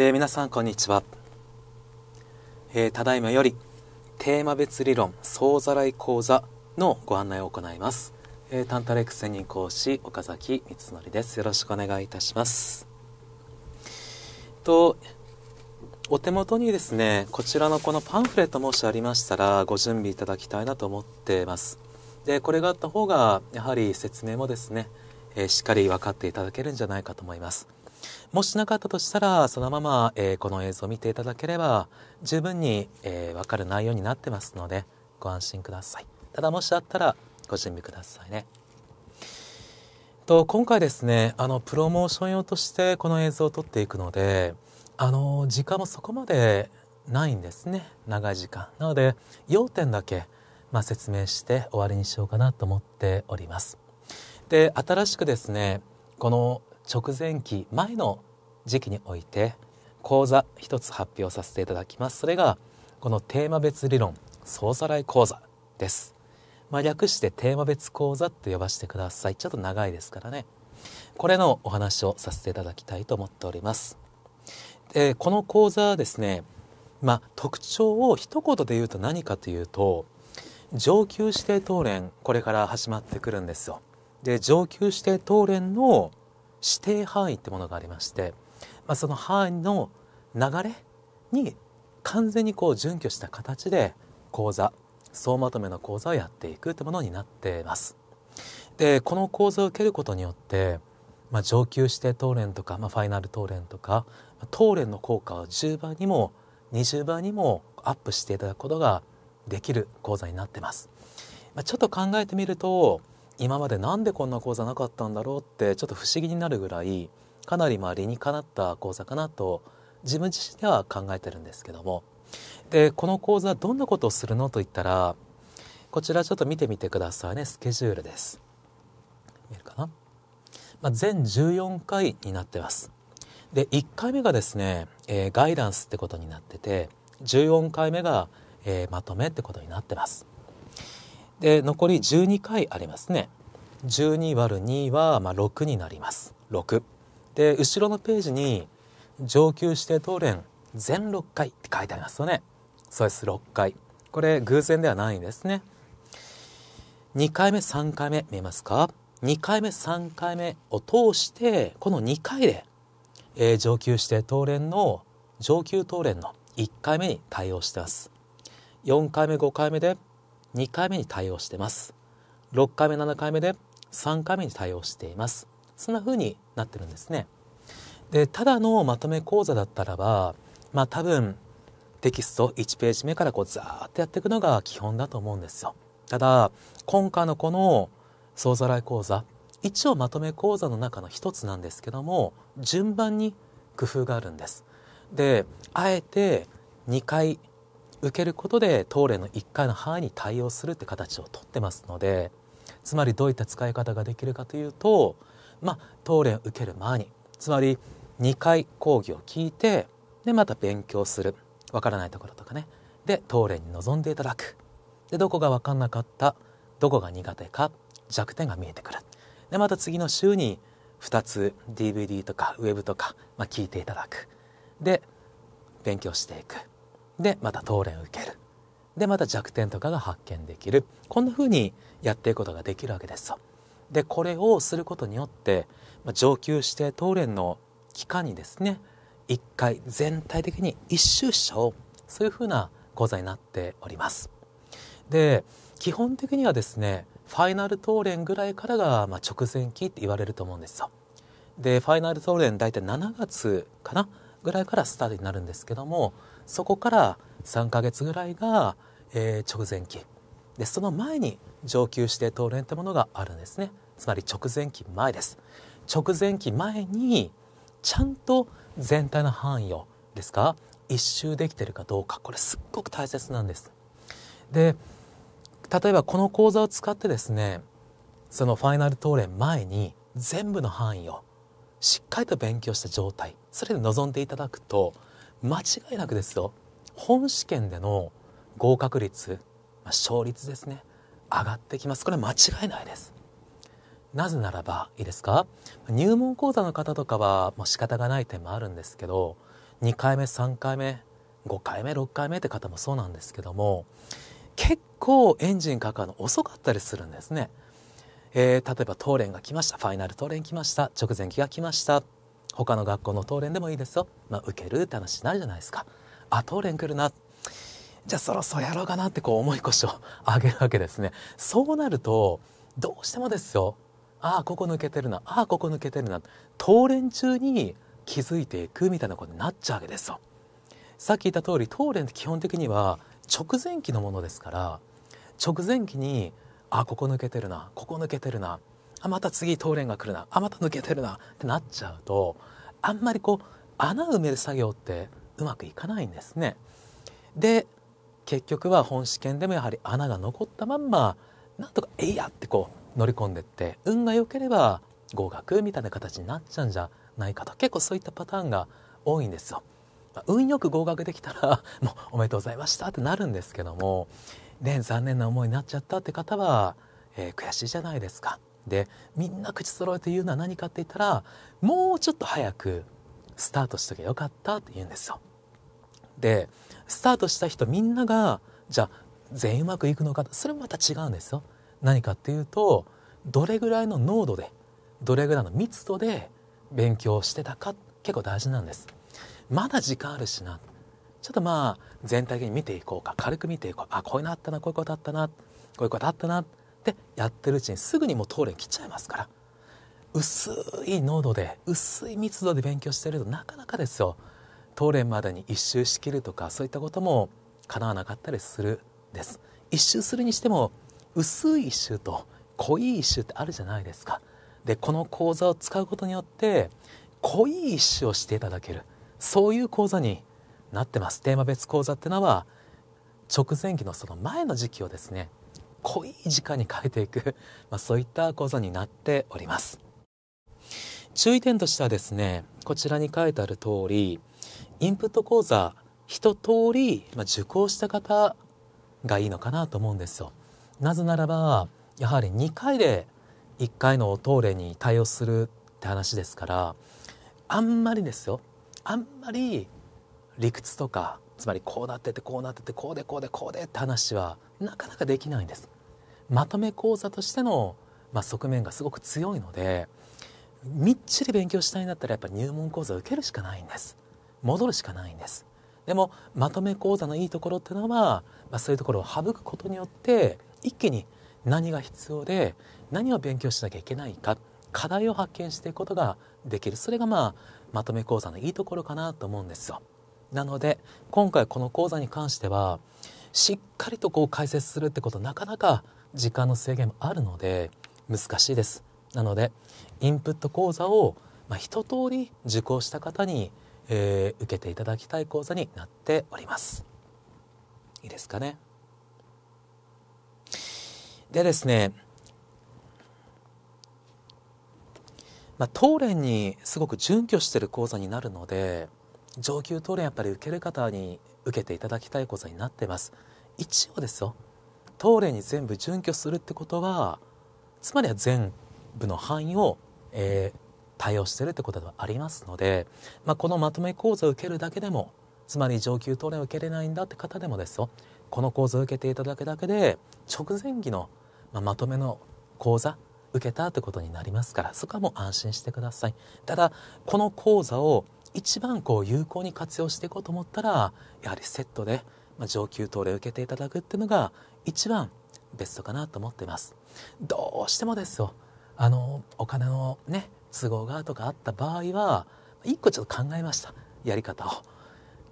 えー、皆さんこんにちは、えー、ただいまよりテーマ別理論総ざらい講座のご案内を行います、えー、タンタレック専任講師岡崎光則ですよろしくお願いいたしますとお手元にですねこちらのこのパンフレットもしありましたらご準備いただきたいなと思ってますでこれがあった方がやはり説明もですね、えしっかり分かっていただけるんじゃないかと思いますもしなかったとしたら、そのまま、えー、この映像を見ていただければ、十分に、えー、わかる内容になってますので、ご安心ください。ただ、もしあったら、ご準備くださいね。と、今回ですね、あの、プロモーション用としてこの映像を撮っていくので、あの、時間もそこまでないんですね。長い時間。なので、要点だけ、まあ、説明して終わりにしようかなと思っております。で、新しくですね、この直前期前の時期において講座一つ発表させていただきますそれがこのテーマ別理論総ざらい講座です、まあ、略してテーマ別講座と呼ばせてくださいちょっと長いですからねこれのお話をさせていただきたいと思っておりますでこの講座はですねまあ特徴を一言で言うと何かというと上級指定当連これから始まってくるんですよで上級指定当連の指定範囲ってものがありまして、まあ、その範囲の流れに完全にこう準拠した形で講座総まとめの講座をやっていくってものになってます。でこの講座を受けることによって、まあ、上級指定当連とか、まあ、ファイナル当連とか当連の効果を10倍にも20倍にもアップしていただくことができる講座になってます。まあ、ちょっと考えてみると今まで何でこんな講座なかったんだろうってちょっと不思議になるぐらいかなりまあ理にかなった講座かなと自分自身では考えてるんですけどもでこの講座どんなことをするのといったらこちらちょっと見てみてくださいねスケジュールです見えるかな、まあ、全14回になってますで1回目がですね、えー、ガイダンスってことになってて14回目が、えー、まとめってことになってますで残り12回ありますね12割る2はま6になります6で後ろのページに上級指定当連全6回って書いてありますよねそうです6回これ偶然ではないんですね2回目3回目見えますか2回目3回目を通してこの2回で、えー、上級指定当連の上級当連の1回目に対応してます4回目5回目で2回目に対応してます6回目7回目で3回目に対応しています。そんな風になってるんですね。で、ただのまとめ講座だったらば、まあ多分テキスト1ページ目からこうザーッとやっていくのが基本だと思うんですよ。ただ、今回のこの総ざらい講座、一応まとめ講座の中の一つなんですけども、順番に工夫があるんです。で、あえて2回受けることで、当例の1回の範囲に対応するって形をとってますので、つまりどういった使い方ができるかというと、まあ、当連受ける前につまり2回講義を聞いてでまた勉強するわからないところとかねで当連に臨んでいただくでどこが分かんなかったどこが苦手か弱点が見えてくるでまた次の週に2つ DVD とかウェブとか、まあ、聞いていただくで勉強していくでまた当連受けるでまた弱点とかが発見できるこんな風にやっていくことができるわけですよでこれをすることによって、まあ、上級指定当連の期間にですね1回全体的に1周しちゃおうそういう風な講座になっておりますで基本的にはですねファイナル当連ぐらいからが、まあ、直前期って言われると思うんですよでファイナル当連大体7月かなぐらいからスタートになるんですけどもそこから3ヶ月ぐらいが、えー、直前期でその前に上級指定当連ってものがあるんですねつまり直前期前です直前期前にちゃんと全体の範囲をですか一周できてるかどうかこれすっごく大切なんですで例えばこの講座を使ってですねそのファイナル当連前に全部の範囲をしっかりと勉強した状態それで臨んでいただくと間違いなくですよ本試験での合格率、まあ、勝率ですね上がってきますこれ間違いないですなぜならばいいですか入門講座の方とかはもう仕方がない点もあるんですけど2回目3回目5回目6回目って方もそうなんですけども結構エンジンかかるの遅かったりするんですねえー、例えば当連が来ましたファイナル当連来ました直前期が来ました他の学校の当連でもいいですよ、まあ、受けるって話になるじゃないですかあ当連来るなじゃあそろそろやろうかなってこう重い腰を 上げるわけですねそうなるとどうしてもですよああここ抜けてるなああここ抜けてるな当連中に気づいていくみたいなことになっちゃうわけですよさっき言った通り当連って基本的には直前期のものですから直前期にあここ抜けてるなここ抜けてるなあまた次レンが来るなあまた抜けてるなってなっちゃうとあんまりこう穴埋める作業ってうまくいかないんですね。で結局は本試験でもやはり穴が残ったまんまなんとか「えいや!」ってこう乗り込んでって運が良ければ合格みたいな形になっちゃうんじゃないかと結構そういったパターンが多いんですよ。運よく合格できたら もうおめでとうございましたってなるんですけどもで残念な思いになっちゃったって方は、えー、悔しいじゃないですか。でみんな口揃えて言うのは何かって言ったらもうちょっと早くスタートしときゃよかったって言うんですよ。でスタートした人みんながじゃあ全員うまくいくのかそれもまた違うんですよ。何かっていうとどれぐらいの濃度でどれぐらいの密度で勉強してたか結構大事なんです。まだ時間あるしなちょっとまあ全体的に見ていこうか軽く見ていこうあこういうのあったなこういうことあったなこういうことあったなってやってるうちにすぐにもう当連来ちゃいますから薄い濃度で薄い密度で勉強してるとなかなかですよ当連までに一周しきるとかそういったこともかなわなかったりするです一周するにしても薄い一周と濃い一周ってあるじゃないですかでこの講座を使うことによって濃い一周をしていただけるそういう講座になってますテーマ別講座ってのは直前期のその前の時期をですね濃い時間に変えていく、まあ、そういった講座になっております注意点としてはですねこちらに書いてある通りインプット講座一通り、まあ、受講した方がいいのかなと思うんですよなぜならばやはり2回で1回の答例に対応するって話ですからあんまりですよあんまり理屈とかつまりこうなっててこうなっててこうでこうでこうでって話はなかなかできないんですまとめ講座としての、まあ、側面がすごく強いのでみっちり勉強したいんだったらやっぱ入門講座受けるしかないんです戻るしかないんですでもまとめ講座のいいところっていうのは、まあ、そういうところを省くことによって一気に何が必要で何を勉強しなきゃいけないか課題を発見していくことができるそれがまあまとめ講座のいいところかなと思うんですよ。なので今回この講座に関してはしっかりとこう解説するってことなかなか時間の制限もあるので難しいですなのでインプット講座を、まあ、一通り受講した方に、えー、受けていただきたい講座になっておりますいいですかねでですねまあ、当連にすごく準拠している講座になるので上級討論やっぱり受ける方に受けていただきたい講座になってます一応ですよ東例に全部準拠するってことはつまりは全部の範囲を、えー、対応してるってことではありますので、まあ、このまとめ講座を受けるだけでもつまり上級討論を受けれないんだって方でもですよこの講座を受けていただくだけで直前期の、まあ、まとめの講座受けたってことになりますからそこはもう安心してくださいただこの講座を一番こう有効に活用していこうと思ったらやはりセットで、ま上級トレを受けていただくっていうのが一番ベストかなと思ってますどうしてもですよあのお金のね都合がとかあった場合は一個ちょっと考えましたやり方を。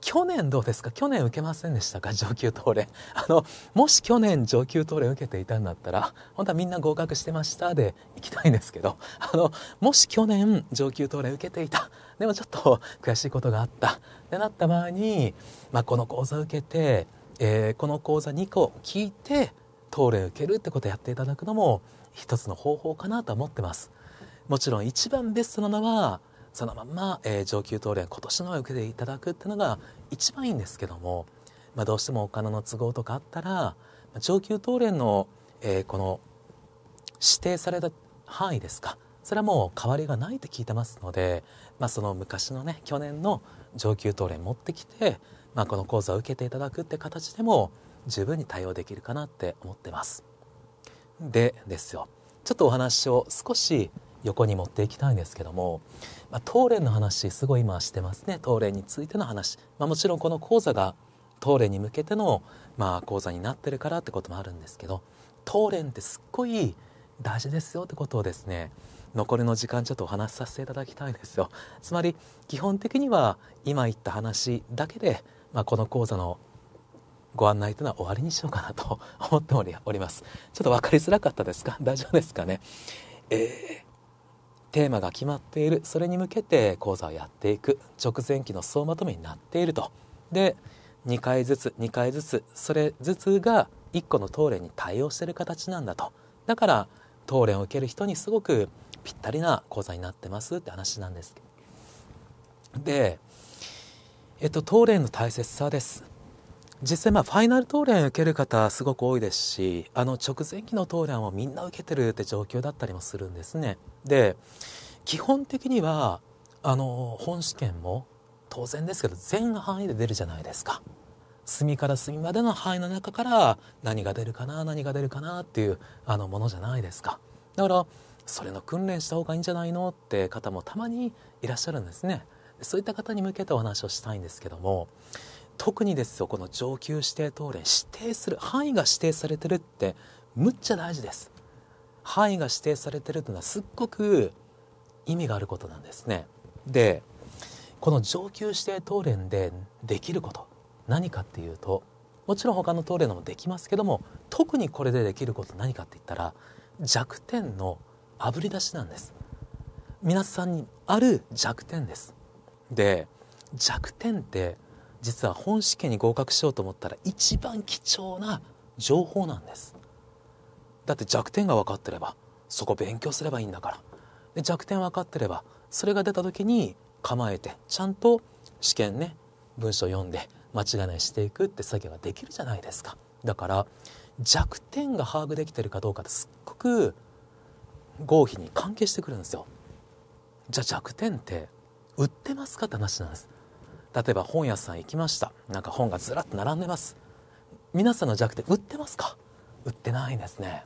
去年どうですか去年受けませんでしたか 上級答ー あの、もし去年上級答ー受けていたんだったら、本当はみんな合格してましたで行きたいんですけど、あの、もし去年上級答ー受けていた、でもちょっと悔しいことがあった、ってなった場合に、まあ、この講座受けて、えー、この講座2個聞いて、答ー受けるってことをやっていただくのも、一つの方法かなと思ってます。もちろん一番ベストなのは、そのまま、えー、上級答練今年のは受けていただくっていうのが一番いいんですけども、まあ、どうしてもお金の都合とかあったら、まあ、上級答練の、えー、この指定された範囲ですかそれはもう変わりがないって聞いてますので、まあ、その昔のね去年の上級答練持ってきて、まあ、この講座を受けていただくって形でも十分に対応できるかなって思ってます。でですよちょっとお話を少し横に持っていきたいんですけども、まあ、東蓮の話すごい今してますね東蓮についての話、まあ、もちろんこの講座が東蓮に向けての、まあ、講座になってるからってこともあるんですけど東蓮ってすっごい大事ですよってことをですね残りの時間ちょっとお話しさせていただきたいんですよつまり基本的には今言った話だけで、まあ、この講座のご案内というのは終わりにしようかなと思っておりますちょっと分かりづらかったですか大丈夫ですかねえテーマが決まっているそれに向けて講座をやっていく直前期の総まとめになっているとで2回ずつ2回ずつそれずつが1個の当連に対応している形なんだとだから当連を受ける人にすごくぴったりな講座になってますって話なんですでえっと当連の大切さです実際まあファイナル討論受ける方すごく多いですしあの直前期の答練をみんな受けてるって状況だったりもするんですねで基本的にはあの本試験も当然ですけど全範囲で出るじゃないですか隅から隅までの範囲の中から何が出るかな何が出るかなっていうあのものじゃないですかだからそれの訓練した方がいいんじゃないのって方もたまにいらっしゃるんですねそういった方に向けてお話をしたいんですけども特にですよこの上級指定等連指定する範囲が指定されてるってむっちゃ大事です範囲が指定されてるというのはすっごく意味があることなんですねでこの上級指定等連でできること何かっていうともちろん他の等連でもできますけども特にこれでできること何かって言ったら弱点のあぶり出しなんです皆さんにある弱点ですで弱点って実は本試験に合格しようと思ったら一番貴重な情報なんですだって弱点が分かってればそこ勉強すればいいんだからで弱点分かってればそれが出た時に構えてちゃんと試験ね文章読んで間違いないしていくって作業ができるじゃないですかだから弱点が把握できてるかどうかってすっごく合否に関係してくるんですよじゃあ弱点って売ってますかって話なんです例えば本屋さん行きましたなんか本がずらっと並んでます皆さんの弱点売ってますか売ってないですね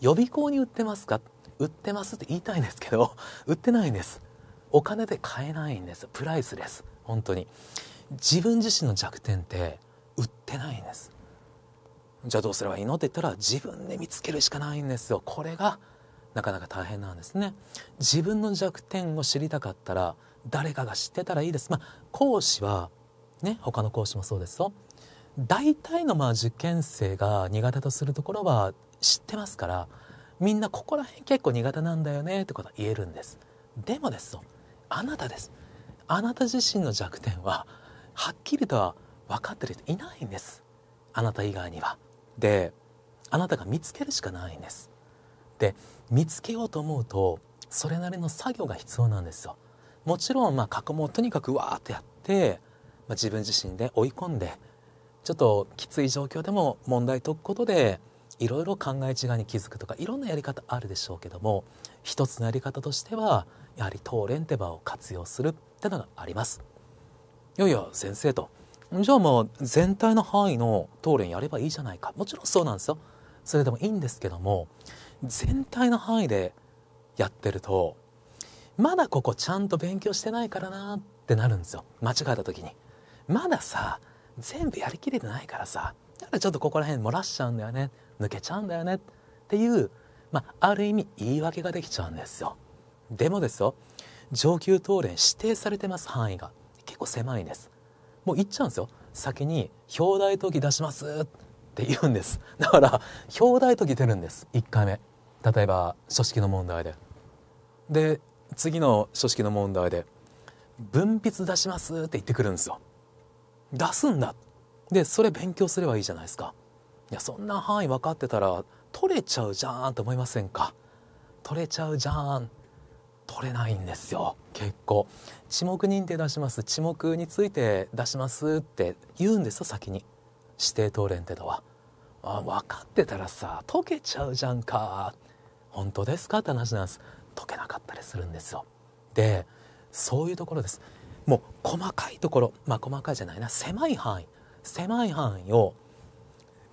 予備校に売ってますか売ってますって言いたいんですけど 売ってないんですお金で買えないんですプライスです本当に自分自身の弱点って売ってないんですじゃあどうすればいいのって言ったら自分で見つけるしかないんですよこれがなかなか大変なんですね。自分の弱点を知りたかったら誰かが知ってたらいいです。まあ、講師はね、他の講師もそうですよ。大体のまあ受験生が苦手とするところは知ってますからみんなここら辺結構苦手なんだよねってことは言えるんですでもですよあなたですあなた自身の弱点ははっきりとは分かってる人いないんですあなた以外にはであなたが見つけるしかないんですで見つけようと思うとそれなりの作業が必要なんですよもちろんまあ過去問をとにかくわーっとやって、まあ、自分自身で追い込んでちょっときつい状況でも問題解くことでいろいろ考え違いに気づくとかいろんなやり方あるでしょうけども一つのやり方としてはやはり当連手羽を活用するってのがありますいやいや先生とじゃあもう全体の範囲の当連やればいいじゃないかもちろんそうなんですよそれでもいいんですけども全体の範囲でやってるとまだここちゃんと勉強してないからなってなるんですよ間違えた時にまださ全部やりきれてないからさだからちょっとここら辺漏らしちゃうんだよね抜けちゃうんだよねっていう、まあ、ある意味言い訳ができちゃうんですよでもですよ上級答練指定されてます範囲が結構狭いんですもう行っちゃうんですよ先に表題登記出しますって言うんです だから表題解きてるんです1回目例えば書式の問題でで次の書式の問題で「文筆出します」って言ってくるんですよ出すんだでそれ勉強すればいいじゃないですかいやそんな範囲分かってたら取れちゃうじゃんと思いませんか取れちゃうじゃん取れないんですよ結構地目認定出します地目について出しますって言うんですよ先に指定当連ってのはあ分かってたらさ溶けちゃうじゃんか本当ですかって話なんです溶けなかったりするんですよでそういうところですもう細かいところまあ細かいじゃないな狭い範囲狭い範囲を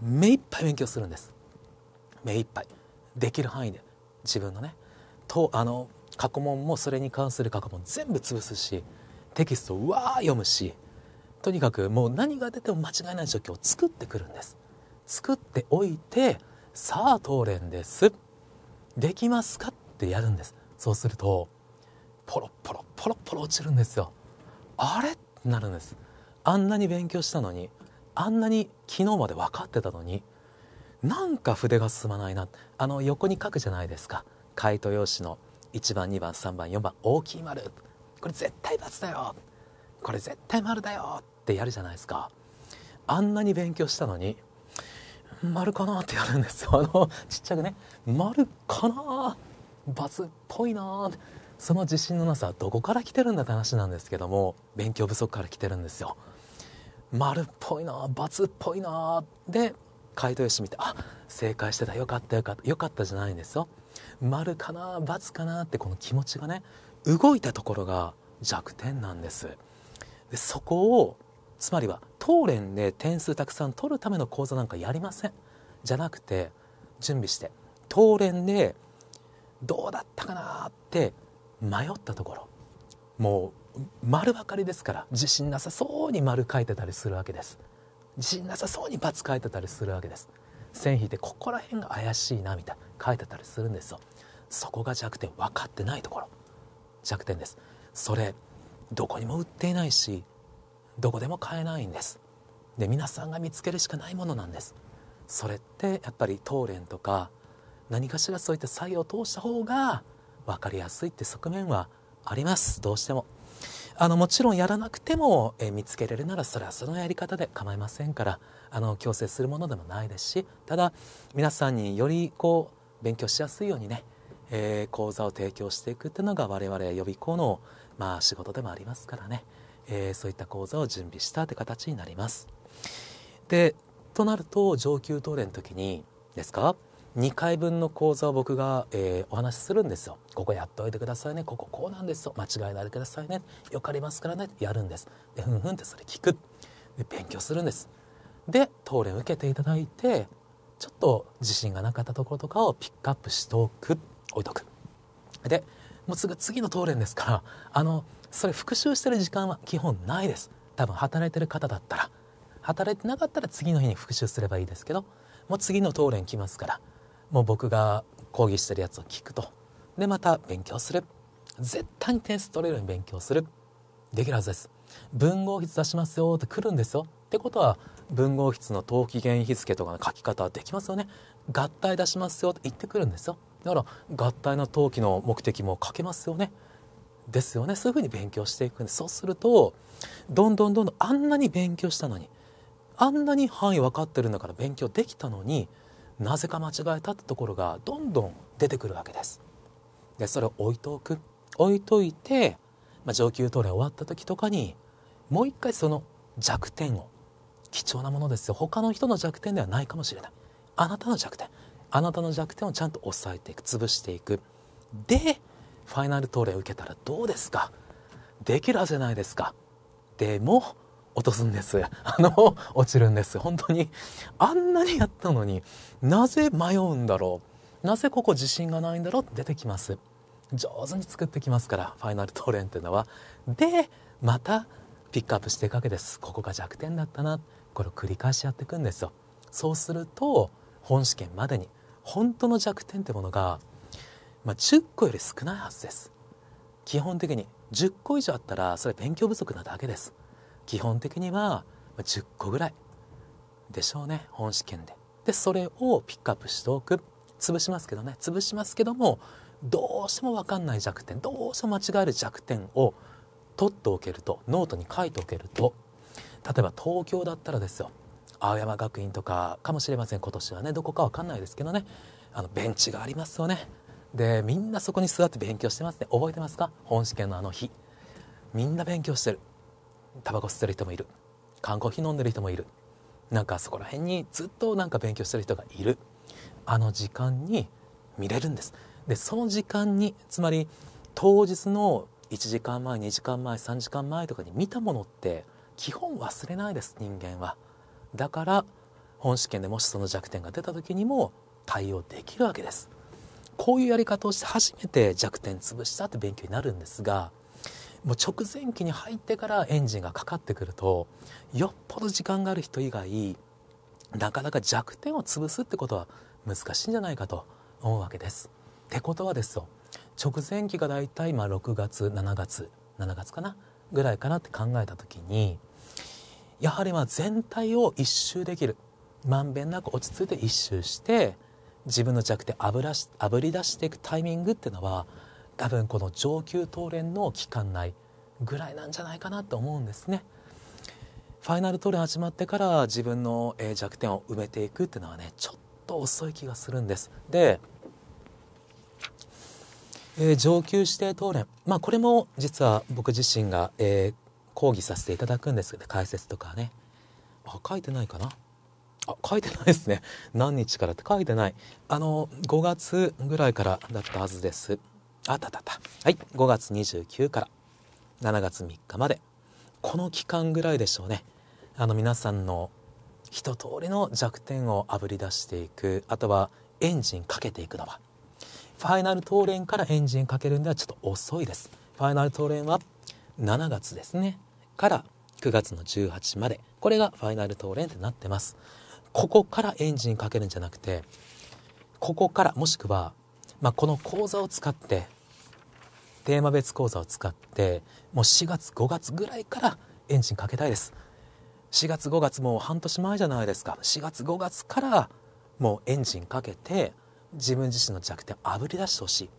目いっぱい勉強するんです目いっぱいできる範囲で自分のねとあの過去問もそれに関する過去問全部潰すしテキストをわー読むしとにかくもう何が出ても間違いない状況を作ってくるんです作っておいてさあ当連ですできますかってやるんですそうするとポロポロポロポロ落ちるんですよあれってなるんですあんなに勉強したのにあんなに昨日まで分かってたのになんか筆が進まないなあの横に書くじゃないですか解答用紙の1番2番3番4番大きい丸これ絶対×だよこれ絶対丸だよってやるじゃないですかあんなに勉強したのに丸かなってやるんですよ あのちっちゃくね丸かな×っぽいなその自信のなさどこから来てるんだって話なんですけども勉強不足から来てるんですよ丸っぽいなツっぽいなで解答用紙見てあ正解してたよかったよかったよかったじゃないんですよ丸かな×かなってこの気持ちがね動いたところが弱点なんですでそこをつまりは当連で点数たくさん取るための講座なんかやりませんじゃなくて準備して当連でどうだったかなって迷ったところもう丸ばかりですから自信なさそうに丸書いてたりするわけです自信なさそうに×書いてたりするわけです線引いてここら辺が怪しいなみたいな書いてたりするんですよそこが弱点分かってないところ弱点ですそれどこにも売っていないしどこでも買えないんですで皆さんが見つけるしかないものなんですそれってやっぱり当連とか何かしらそういった作業を通した方が分かりやすいって側面はありますどうしてもあのもちろんやらなくても、え見つけれるならそれはそのやり方で構いませんからあの強制するものでもないですしただ皆さんによりこう勉強しやすいようにね、えー、講座を提供していくっていうのが我々予備校の、まあ、仕事でもありますからね。えー、そういった講座を準備したって形になります。でとなると上級答レの時にですか2回分の講座を僕が、えー、お話しするんですよ。ここやっといてくださいね。こここうなんですよ。間違いないでくださいね。よかりますからね。やるんです。で、ふんふんってそれ聞く。で、勉強するんです。で、練連受けていただいて、ちょっと自信がなかったところとかをピックアップしておく。置いとく。で、もうすぐ次の東連ですから、あの、それ復習してる時間は基本ないです多分働いてる方だったら働いてなかったら次の日に復習すればいいですけどもう次の当連来ますからもう僕が講義してるやつを聞くとでまた勉強する絶対に点数取れるように勉強するできるはずです文豪筆出しますよって来るんですよってことは文豪筆の登記原日付とかの書き方はできますよね合体出しますよって言ってくるんですよだから合体の登記の目的も書けますよねですよねそういうふうに勉強していくんですそうするとどんどんどんどんあんなに勉強したのにあんなに範囲分かってるんだから勉強できたのになぜか間違えたってところがどんどん出てくるわけです。でそれを置いとく置いといて、まあ、上級トレ終わった時とかにもう一回その弱点を貴重なものですよ他の人の弱点ではないかもしれないあなたの弱点あなたの弱点をちゃんと押さえていく潰していくでファイナルトーレ受けたらどうですかできるはずじゃないですかでも落とすんですあの落ちるんです本当にあんなにやったのになぜ迷うんだろうなぜここ自信がないんだろうって出てきます上手に作ってきますからファイナルトーレンっていうのはでまたピックアップしていくわけですここが弱点だったなこれを繰り返しやっていくんですよそうすると本試験までに本当の弱点ってものがまあ、10個より少ないはずです基本的に10個以上あったらそれ勉強不足なだけです基本的には10個ぐらいでしょうね本試験ででそれをピックアップしておく潰しますけどね潰しますけどもどうしても分かんない弱点どうしても間違える弱点を取っておけるとノートに書いておけると例えば東京だったらですよ青山学院とかかもしれません今年はねどこか分かんないですけどねあのベンチがありますよねでみんなそこに座って勉強してますね覚えてますか本試験のあの日みんな勉強してるタバコ吸ってる人もいる缶コーヒー飲んでる人もいるなんかそこら辺にずっとなんか勉強してる人がいるあの時間に見れるんですでその時間につまり当日の1時間前2時間前3時間前とかに見たものって基本忘れないです人間はだから本試験でもしその弱点が出た時にも対応できるわけですこういうやり方をして初めて弱点潰したって勉強になるんですがもう直前期に入ってからエンジンがかかってくるとよっぽど時間がある人以外なかなか弱点を潰すってことは難しいんじゃないかと思うわけです。ってことはですよ直前期がだいたい6月7月7月かなぐらいかなって考えた時にやはりま全体を一周できるまんべんなく落ち着いて一周して自分の弱点あぶらしあぶり出していくタイミングっていうのは多分この上級ト連の期間内ぐらいなんじゃないかなと思うんですね。ファイナルトレ始まってから自分の弱点を埋めていくっていうのはねちょっと遅い気がするんです。で、えー、上級指定ト連まあこれも実は僕自身が、えー、講義させていただくんですけど解説とかねあ書いてないかなあ書いてないですね 何日からって書いてないあの5月ぐらいからだったはずですあたたたはい5月29から7月3日までこの期間ぐらいでしょうねあの皆さんの一通りの弱点をあぶり出していくあとはエンジンかけていくのはファイナルトーレンからエンジンかけるんではちょっと遅いですファイナルトーレンは7月ですねから9月の18までこれがファイナルトーレンってなってますここからエンジンかけるんじゃなくてここからもしくは、まあ、この講座を使ってテーマ別講座を使ってもう4月5月ぐらいからエンジンかけたいです4月5月もう半年前じゃないですか4月5月からもうエンジンかけて自分自身の弱点あぶり出してほしい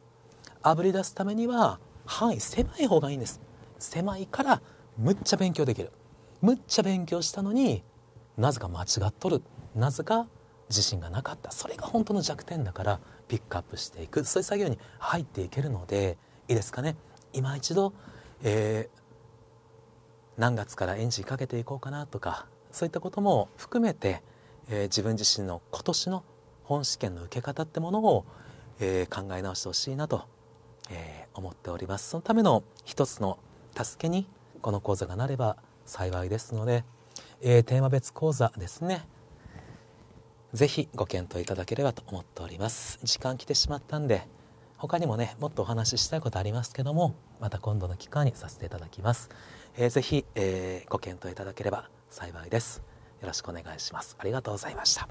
あぶり出すためには範囲狭い方がいいんです狭いからむっちゃ勉強できるむっちゃ勉強したのになぜか間違っとるなぜか自信がなかったそれが本当の弱点だからピックアップしていくそういう作業に入っていけるのでいいですかね今一度、えー、何月からエンジンかけていこうかなとかそういったことも含めて、えー、自分自身の今年の本試験の受け方ってものを、えー、考え直してほしいなと、えー、思っておりますそのための一つの助けにこの講座がなれば幸いですので、えテーマ別講座ですねぜひご検討いただければと思っております時間来てしまったんで他にもねもっとお話ししたいことありますけどもまた今度の機会にさせていただきます、えー、ぜひ、えー、ご検討いただければ幸いですよろしくお願いしますありがとうございました